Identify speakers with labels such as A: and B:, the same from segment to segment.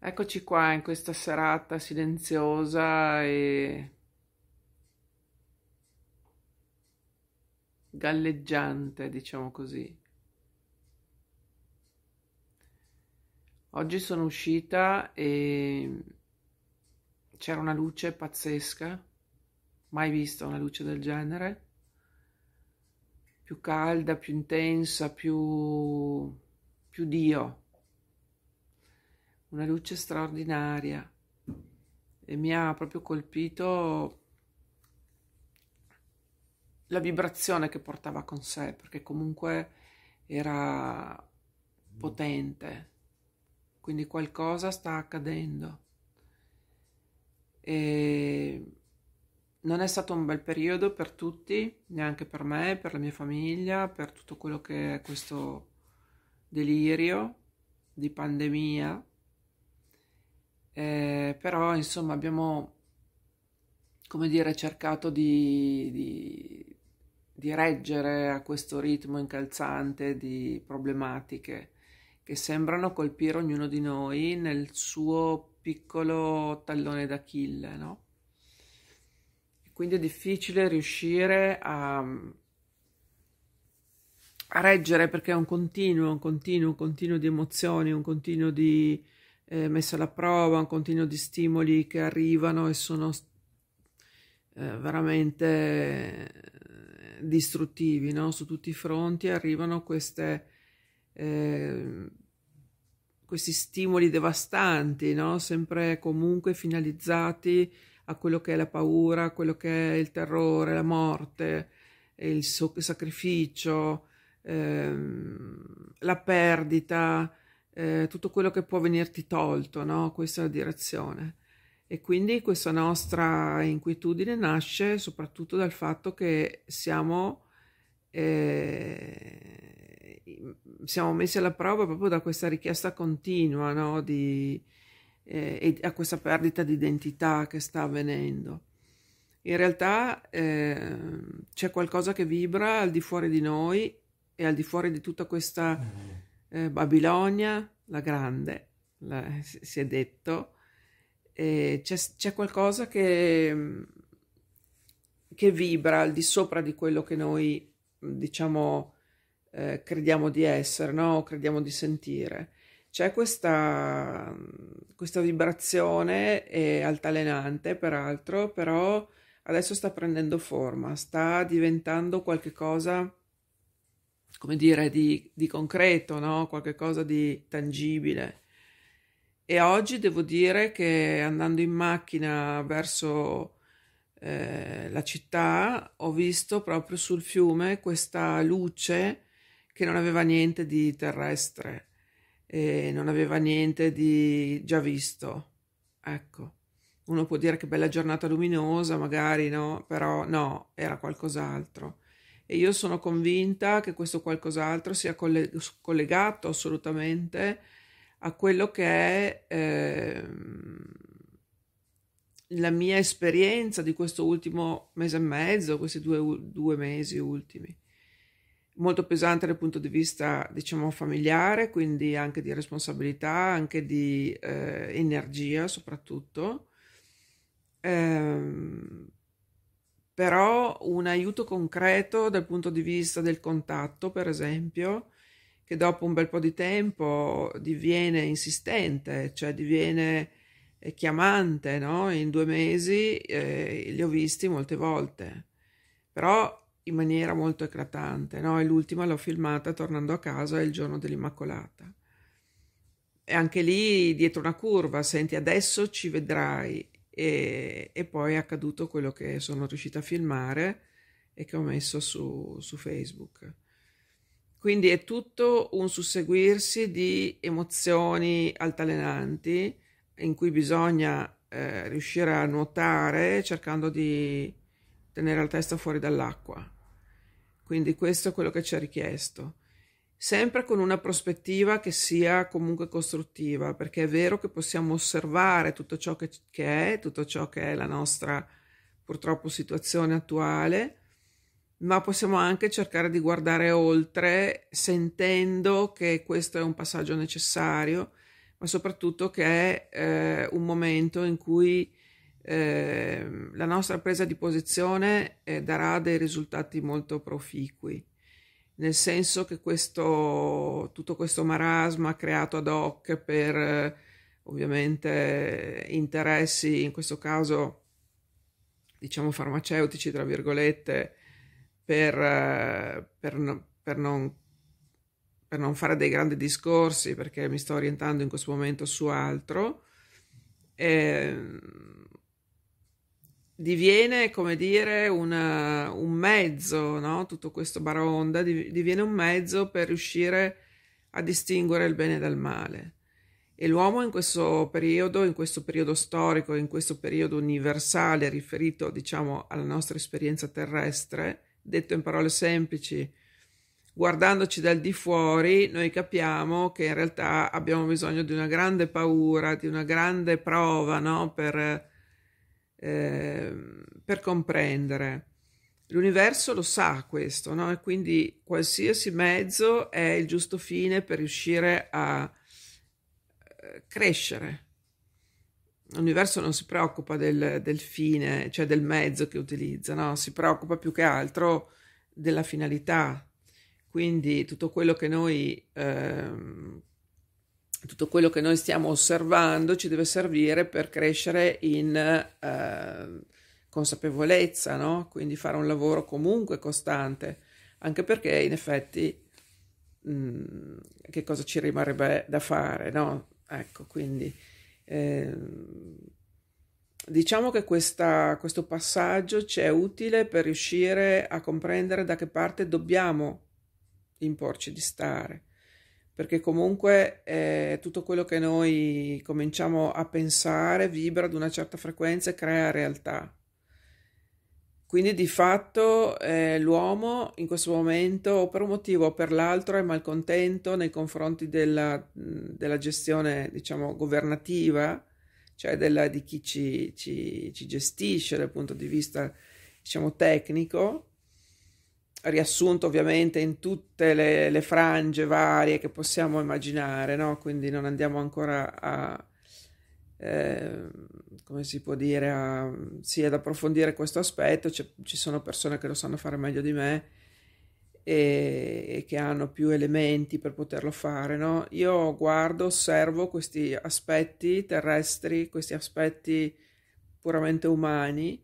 A: Eccoci qua in questa serata silenziosa e galleggiante, diciamo così. Oggi sono uscita e c'era una luce pazzesca, mai vista una luce del genere, più calda, più intensa, più, più Dio una luce straordinaria e mi ha proprio colpito la vibrazione che portava con sé, perché comunque era potente, quindi qualcosa sta accadendo. E non è stato un bel periodo per tutti, neanche per me, per la mia famiglia, per tutto quello che è questo delirio di pandemia, eh, però insomma abbiamo, come dire, cercato di, di, di reggere a questo ritmo incalzante di problematiche che sembrano colpire ognuno di noi nel suo piccolo tallone d'Achille, no? quindi è difficile riuscire a, a, reggere perché è un continuo, un continuo, un continuo di emozioni, un continuo di, eh, messe alla prova, un continuo di stimoli che arrivano e sono eh, veramente eh, distruttivi no? su tutti i fronti, arrivano queste, eh, questi stimoli devastanti, no? sempre comunque finalizzati a quello che è la paura, a quello che è il terrore, la morte, il, so- il sacrificio, ehm, la perdita, eh, tutto quello che può venirti tolto, no? Questa è la direzione. E quindi questa nostra inquietudine nasce soprattutto dal fatto che siamo, eh, siamo messi alla prova proprio da questa richiesta continua no? Di, eh, e a questa perdita di identità che sta avvenendo. In realtà eh, c'è qualcosa che vibra al di fuori di noi e al di fuori di tutta questa mm-hmm. eh, Babilonia, la grande, la, si è detto, c'è, c'è, qualcosa che, che, vibra al di sopra di quello che noi, diciamo, eh, crediamo di essere, no? crediamo di sentire. C'è questa, questa vibrazione eh, altalenante, peraltro, però adesso sta prendendo forma, sta diventando qualcosa come dire, di, di concreto, no? qualcosa di tangibile. E oggi devo dire che andando in macchina verso eh, la città ho visto proprio sul fiume questa luce che non aveva niente di terrestre, e non aveva niente di già visto. Ecco, uno può dire che bella giornata luminosa, magari no, però no, era qualcos'altro e io sono convinta che questo qualcos'altro sia coll- collegato assolutamente a quello che è eh, la mia esperienza di questo ultimo mese e mezzo, questi due, due mesi ultimi. Molto pesante dal punto di vista, diciamo, familiare, quindi anche di responsabilità, anche di eh, energia soprattutto. Eh, però un aiuto concreto dal punto di vista del contatto, per esempio, che dopo un bel po' di tempo diviene insistente, cioè diviene eh, chiamante, no? In due mesi eh, li ho visti molte volte, però in maniera molto eclatante, no? E l'ultima l'ho filmata tornando a casa il giorno dell'Immacolata. E anche lì, dietro una curva, senti adesso ci vedrai e, e, poi è accaduto quello che sono riuscita a filmare e che ho messo su, su Facebook. Quindi è tutto un susseguirsi di emozioni altalenanti in cui bisogna eh, riuscire a nuotare cercando di tenere la testa fuori dall'acqua. Quindi questo è quello che ci è richiesto sempre con una prospettiva che sia comunque costruttiva, perché è vero che possiamo osservare tutto ciò che, che è, tutto ciò che è la nostra purtroppo situazione attuale, ma possiamo anche cercare di guardare oltre sentendo che questo è un passaggio necessario, ma soprattutto che è eh, un momento in cui eh, la nostra presa di posizione eh, darà dei risultati molto proficui nel senso che questo, tutto questo marasma creato ad hoc per eh, ovviamente interessi, in questo caso diciamo farmaceutici, tra virgolette, per, eh, per, per, non, per non fare dei grandi discorsi, perché mi sto orientando in questo momento su altro. E, ehm, diviene, come dire, una, eh, un mezzo, no? tutto questo baronda diviene un mezzo per riuscire a distinguere il bene dal male. E l'uomo in questo periodo, in questo periodo storico, in questo periodo universale riferito, diciamo, alla nostra esperienza terrestre, detto in parole semplici, guardandoci dal di fuori, noi capiamo che in realtà abbiamo bisogno di una grande paura, di una grande prova, no? Per Ehm, per comprendere. L'universo lo sa questo, no? E quindi qualsiasi mezzo è il giusto fine per riuscire a eh, crescere. L'universo non si preoccupa del, del fine, cioè del mezzo che utilizza, no? Si preoccupa più che altro della finalità. Quindi tutto quello che noi eh, tutto quello che noi stiamo osservando ci deve servire per crescere in eh, consapevolezza, no? quindi fare un lavoro comunque costante, anche perché in effetti mh, mm, che cosa ci rimarrebbe da fare? No? Ecco, quindi eh, diciamo che questa, questo passaggio ci è utile per riuscire a comprendere da che parte dobbiamo imporci di stare perché comunque eh, tutto quello che noi cominciamo a pensare vibra ad una certa frequenza e crea realtà. Quindi di fatto eh, l'uomo in questo momento, o per un motivo o per l'altro, è malcontento nei confronti della, della gestione, diciamo, governativa, cioè della, di chi ci, ci, ci gestisce dal punto di vista, diciamo, tecnico, riassunto ovviamente in tutte le, le, frange varie che possiamo immaginare, no? quindi non andiamo ancora a, eh, come si può dire, a, sì, ad approfondire questo aspetto, C'è, ci sono persone che lo sanno fare meglio di me e, e che hanno più elementi per poterlo fare. No? Io guardo, osservo questi aspetti terrestri, questi aspetti puramente umani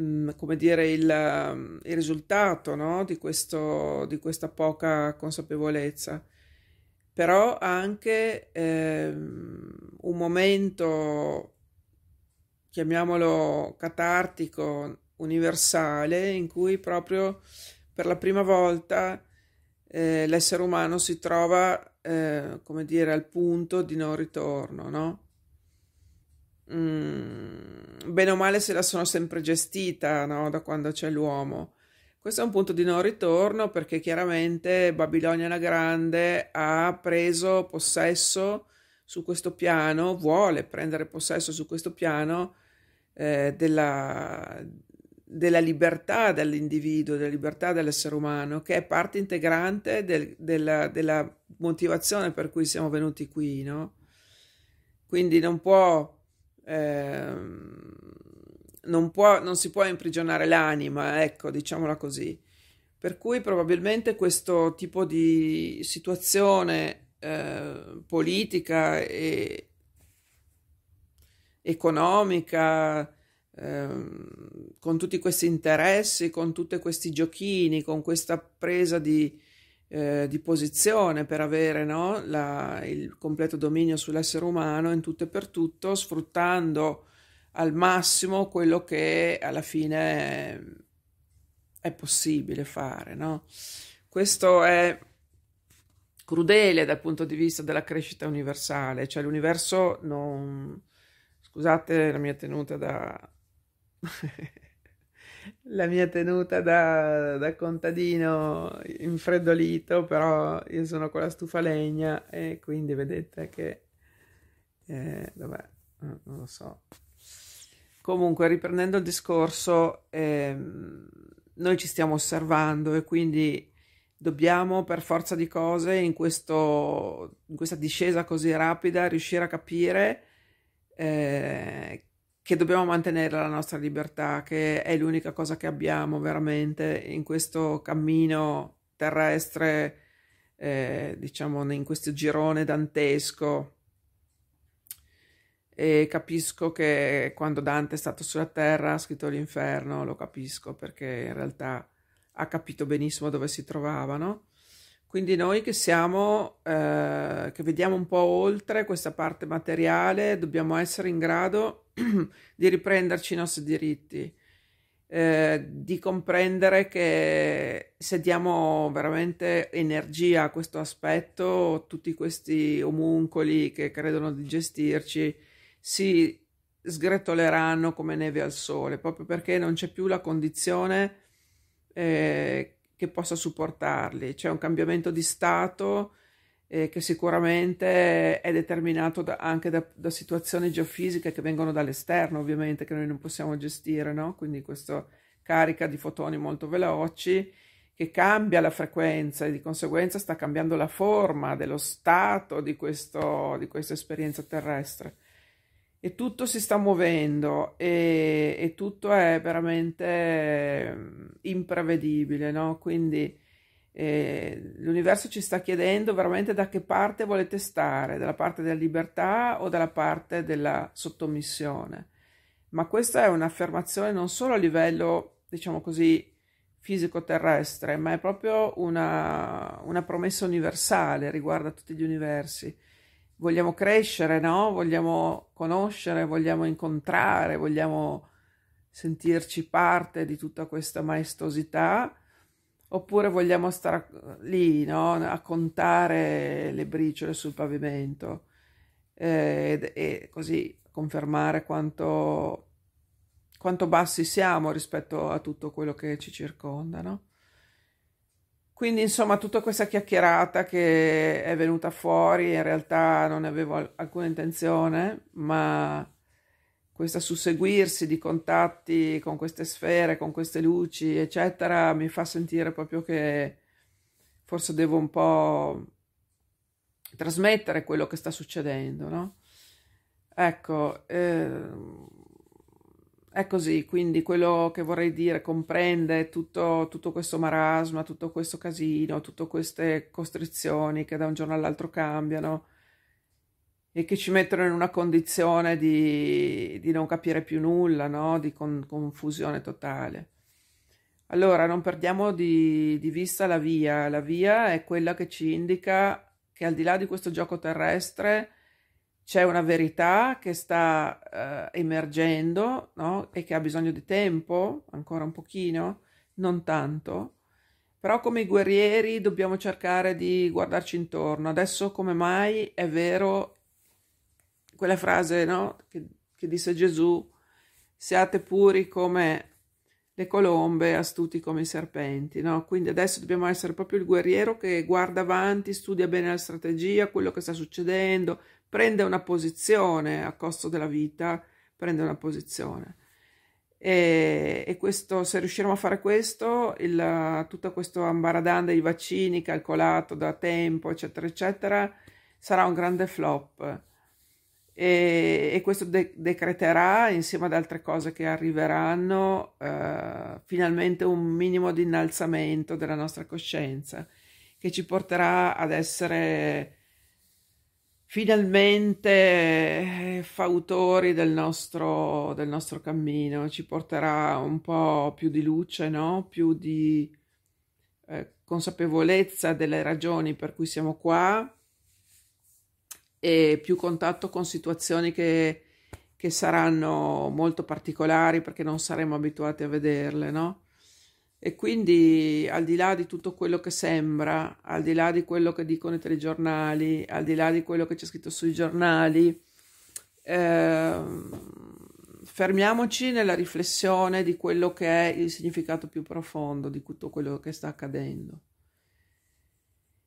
A: Mm, come dire, il, ehm, il risultato no? di, questo, di questa poca consapevolezza, però anche eh, un momento, chiamiamolo catartico, universale, in cui proprio per la prima volta eh, l'essere umano si trova, eh, come dire, al punto di non ritorno, no? mh, mm, bene o male se la sono sempre gestita no? da quando c'è l'uomo. Questo è un punto di non ritorno perché chiaramente Babilonia la Grande ha preso possesso su questo piano, vuole prendere possesso su questo piano eh, della, della, libertà dell'individuo, della libertà dell'essere umano, che è parte integrante del, della, della, motivazione per cui siamo venuti qui, no? Quindi non può Ehm, non, può, non si può imprigionare l'anima, ecco, diciamola così. Per cui probabilmente questo tipo di situazione eh, politica e economica, ehm, con tutti questi interessi, con tutti questi giochini, con questa presa di, eh, di posizione per avere no, la, il completo dominio sull'essere umano in tutto e per tutto, sfruttando al massimo quello che alla fine eh, è, possibile fare. No? Questo è crudele dal punto di vista della crescita universale, cioè l'universo non... scusate la mia tenuta da... la mia tenuta da, da, contadino infreddolito, però io sono con la stufa legna e quindi vedete che... Eh, vabbè, eh, non lo so. Comunque, riprendendo il discorso, eh, noi ci stiamo osservando e quindi dobbiamo per forza di cose in, questo, in questa discesa così rapida riuscire a capire eh, che dobbiamo mantenere la nostra libertà, che è l'unica cosa che abbiamo veramente in questo cammino terrestre, eh, diciamo in questo girone dantesco. E capisco che quando Dante è stato sulla terra ha scritto l'inferno, lo capisco perché in realtà ha capito benissimo dove si trovavano. Quindi noi che siamo, eh, che vediamo un po' oltre questa parte materiale, dobbiamo essere in grado di riprenderci i nostri diritti, eh, di comprendere che se diamo veramente energia a questo aspetto, tutti questi omuncoli che credono di gestirci si sgretoleranno come neve al sole, proprio perché non c'è più la condizione eh, che possa supportarli. C'è un cambiamento di stato eh, che sicuramente è determinato da, anche da, da, situazioni geofisiche che vengono dall'esterno, ovviamente, che noi non possiamo gestire, no? Quindi questa carica di fotoni molto veloci che cambia la frequenza e di conseguenza sta cambiando la forma dello stato di, questo, di questa esperienza terrestre. E tutto si sta muovendo e, e tutto è veramente mm, imprevedibile, no? Quindi eh, l'universo ci sta chiedendo veramente da che parte volete stare, dalla parte della libertà o dalla parte della sottomissione. Ma questa è un'affermazione non solo a livello, diciamo così, fisico-terrestre, ma è proprio una, una promessa universale riguardo a tutti gli universi. Vogliamo crescere, no? Vogliamo conoscere, vogliamo incontrare, vogliamo sentirci parte di tutta questa maestosità Oppure vogliamo stare lì no? a contare le briciole sul pavimento eh, e così confermare quanto, quanto bassi siamo rispetto a tutto quello che ci circonda. No? Quindi insomma tutta questa chiacchierata che è venuta fuori in realtà non avevo alcuna intenzione, ma questo susseguirsi di contatti con queste sfere, con queste luci, eccetera, mi fa sentire proprio che forse devo un po' trasmettere quello che sta succedendo, no? Ecco, eh, è così, quindi quello che vorrei dire comprende tutto, tutto questo marasma, tutto questo casino, tutte queste costrizioni che da un giorno all'altro cambiano, e che ci mettono in una condizione di, di non capire più nulla, no? di con, confusione totale. Allora, non perdiamo di, di vista la via. La via è quella che ci indica che al di là di questo gioco terrestre c'è una verità che sta eh, emergendo no? e che ha bisogno di tempo, ancora un pochino, non tanto. Però come guerrieri dobbiamo cercare di guardarci intorno. Adesso come mai è vero quella frase no? che, che disse Gesù, siate puri come le colombe, astuti come i serpenti, no? Quindi adesso dobbiamo essere proprio il guerriero che guarda avanti, studia bene la strategia, quello che sta succedendo, prende una posizione a costo della vita, prende una posizione. E, e questo, se riusciremo a fare questo, il, tutto questo ambaradan dei vaccini calcolato da tempo, eccetera, eccetera, sarà un grande flop e, e questo de- decreterà, insieme ad altre cose che arriveranno, eh, finalmente un minimo di innalzamento della nostra coscienza che ci porterà ad essere finalmente eh, fautori del nostro, del nostro cammino, ci porterà un po' più di luce, no? più di eh, consapevolezza delle ragioni per cui siamo qua e più contatto con situazioni che, che saranno molto particolari perché non saremo abituati a vederle, no? E quindi al di là di tutto quello che sembra, al di là di quello che dicono i telegiornali, al di là di quello che c'è scritto sui giornali, eh, fermiamoci nella riflessione di quello che è il significato più profondo di tutto quello che sta accadendo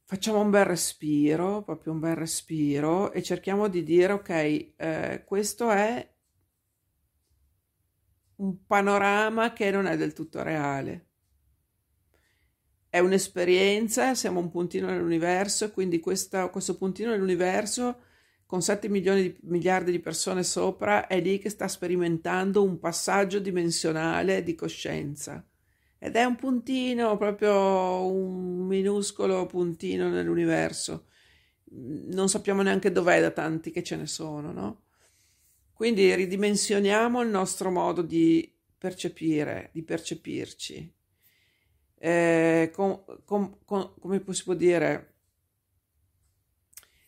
A: facciamo un bel respiro, proprio un bel respiro e cerchiamo di dire ok, eh, questo è un panorama che non è del tutto reale. È un'esperienza, siamo un puntino nell'universo quindi questa, questo puntino nell'universo con 7 milioni di miliardi di persone sopra è lì che sta sperimentando un passaggio dimensionale di coscienza ed è un puntino, proprio un minuscolo puntino nell'universo. Mm, non sappiamo neanche dov'è da tanti che ce ne sono, no? Quindi ridimensioniamo il nostro modo di percepire, di percepirci. Eh, com, com, com, come si può dire?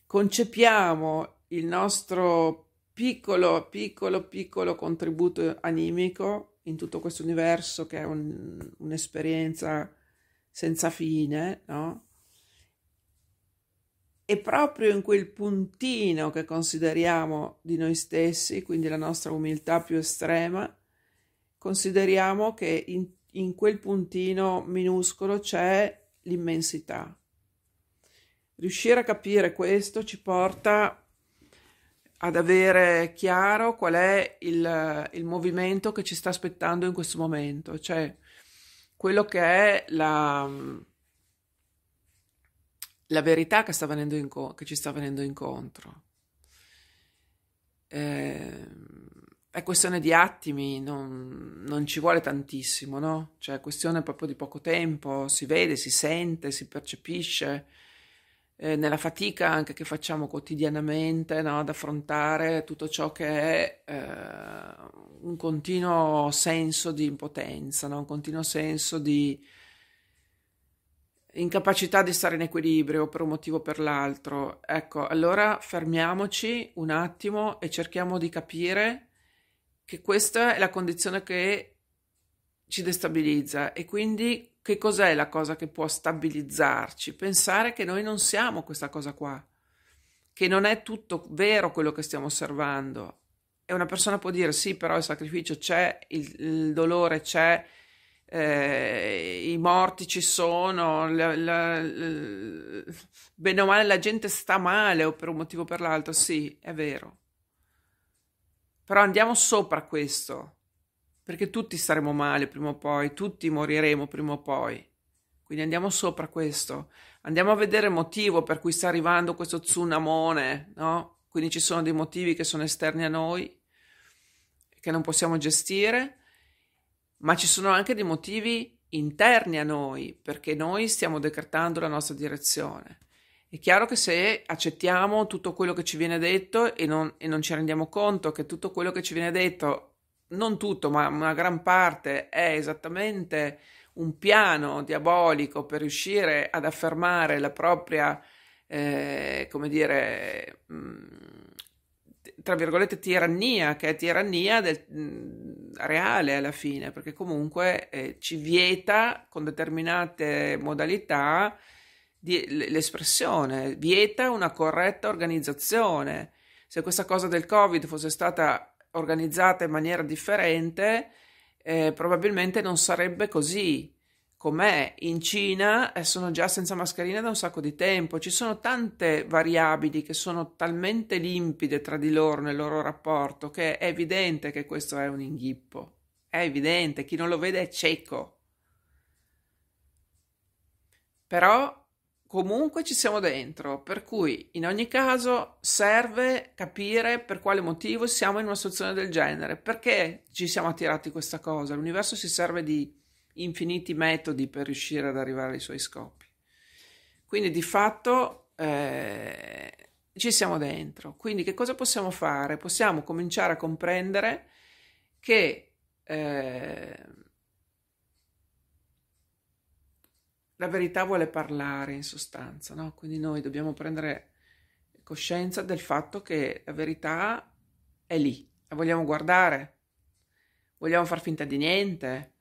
A: Concepiamo il nostro piccolo, piccolo, piccolo contributo animico in tutto questo universo che è un, un'esperienza senza fine, no? E proprio in quel puntino che consideriamo di noi stessi, quindi la nostra umiltà più estrema, consideriamo che in, in quel puntino minuscolo c'è l'immensità. Riuscire a capire questo ci porta ad avere chiaro qual è il, il, movimento che ci sta aspettando in questo momento, cioè quello che è la, la verità che, sta inco- che ci sta venendo incontro. Eh, è questione di attimi, non, non, ci vuole tantissimo, no? Cioè è questione proprio di poco tempo, si vede, si sente, si percepisce eh, nella fatica anche che facciamo quotidianamente no? ad affrontare tutto ciò che è eh, un continuo senso di impotenza, no? un continuo senso di incapacità di stare in equilibrio per un motivo o per l'altro. Ecco, allora fermiamoci un attimo e cerchiamo di capire che questa è la condizione che ci destabilizza e quindi che cos'è la cosa che può stabilizzarci? Pensare che noi non siamo questa cosa qua, che non è tutto vero quello che stiamo osservando. E una persona può dire sì, però il sacrificio c'è, il, il dolore c'è, eh, i morti ci sono, la, la, la, bene o male la gente sta male o per un motivo o per l'altro, sì, è vero. Però andiamo sopra questo perché tutti staremo male prima o poi, tutti moriremo prima o poi. Quindi andiamo sopra questo, andiamo a vedere il motivo per cui sta arrivando questo tsunamone, no? Quindi ci sono dei motivi che sono esterni a noi, che non possiamo gestire, ma ci sono anche dei motivi interni a noi, perché noi stiamo decretando la nostra direzione. È chiaro che se accettiamo tutto quello che ci viene detto e non, e non ci rendiamo conto che tutto quello che ci viene detto non tutto, ma una gran parte è esattamente un piano diabolico per riuscire ad affermare la propria, eh, come dire, mm, tra virgolette, tirannia, che è tirannia del, mm, reale alla fine, perché comunque eh, ci vieta con determinate modalità di, l'espressione, vieta una corretta organizzazione. Se questa cosa del Covid fosse stata organizzata in maniera differente, eh, probabilmente non sarebbe così. Com'è? In Cina eh, sono già senza mascherina da un sacco di tempo, ci sono tante variabili che sono talmente limpide tra di loro nel loro rapporto che è evidente che questo è un inghippo. È evidente, chi non lo vede è cieco. Però comunque ci siamo dentro, per cui in ogni caso serve capire per quale motivo siamo in una situazione del genere, perché ci siamo attirati questa cosa. L'universo si serve di infiniti metodi per riuscire ad arrivare ai suoi scopi. Quindi di fatto eh, ci siamo dentro. Quindi che cosa possiamo fare? Possiamo cominciare a comprendere che eh, la verità vuole parlare in sostanza, no? Quindi noi dobbiamo prendere coscienza del fatto che la verità è lì, la vogliamo guardare, vogliamo far finta di niente,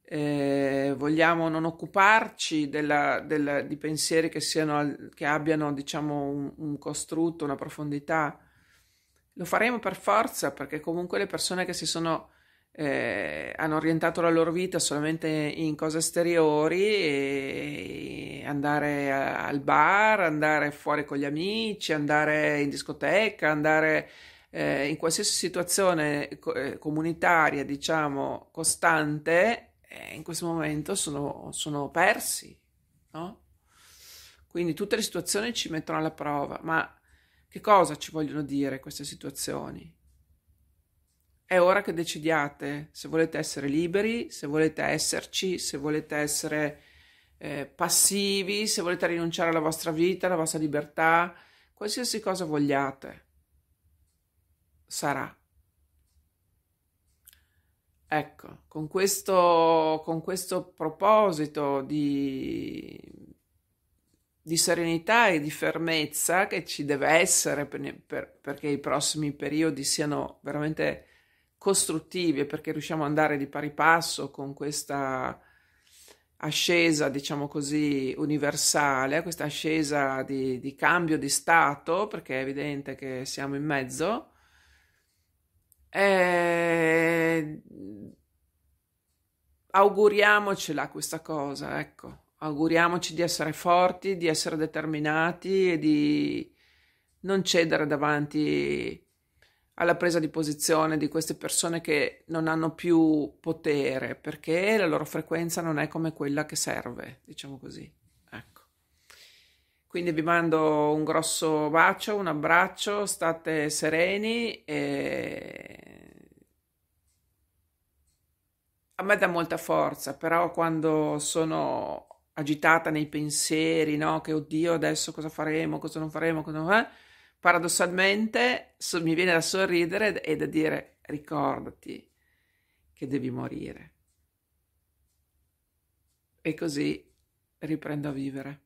A: eh, vogliamo non occuparci della, della, di pensieri che, siano, che abbiano, diciamo, un, un costrutto, una profondità. Lo faremo per forza perché comunque le persone che si sono eh, hanno orientato la loro vita solamente in cose esteriori, e andare a, al bar, andare fuori con gli amici, andare in discoteca, andare eh, in qualsiasi situazione eh, comunitaria, diciamo, costante, eh, in questo momento sono, sono persi, no? Quindi tutte le situazioni ci mettono alla prova, ma che cosa ci vogliono dire queste situazioni? È ora che decidiate se volete essere liberi, se volete esserci, se volete essere eh, passivi, se volete rinunciare alla vostra vita, alla vostra libertà, qualsiasi cosa vogliate. Sarà. Ecco, con questo, con questo proposito di, di serenità e di fermezza che ci deve essere per, per, perché i prossimi periodi siano veramente costruttive perché riusciamo ad andare di pari passo con questa ascesa, diciamo così, universale, questa ascesa di, di cambio di stato, perché è evidente che siamo in mezzo. E... Eh, auguriamocela questa cosa, ecco, auguriamoci di essere forti, di essere determinati e di non cedere davanti a alla presa di posizione di queste persone che non hanno più potere perché la loro frequenza non è come quella che serve, diciamo così. Ecco. Quindi vi mando un grosso bacio, un abbraccio, state sereni e a me dà molta forza, però quando sono agitata nei pensieri, no? Che oddio, adesso cosa faremo, cosa non faremo, cosa non faremo paradossalmente so, mi viene da sorridere e da dire ricordati che devi morire. E così riprendo a vivere.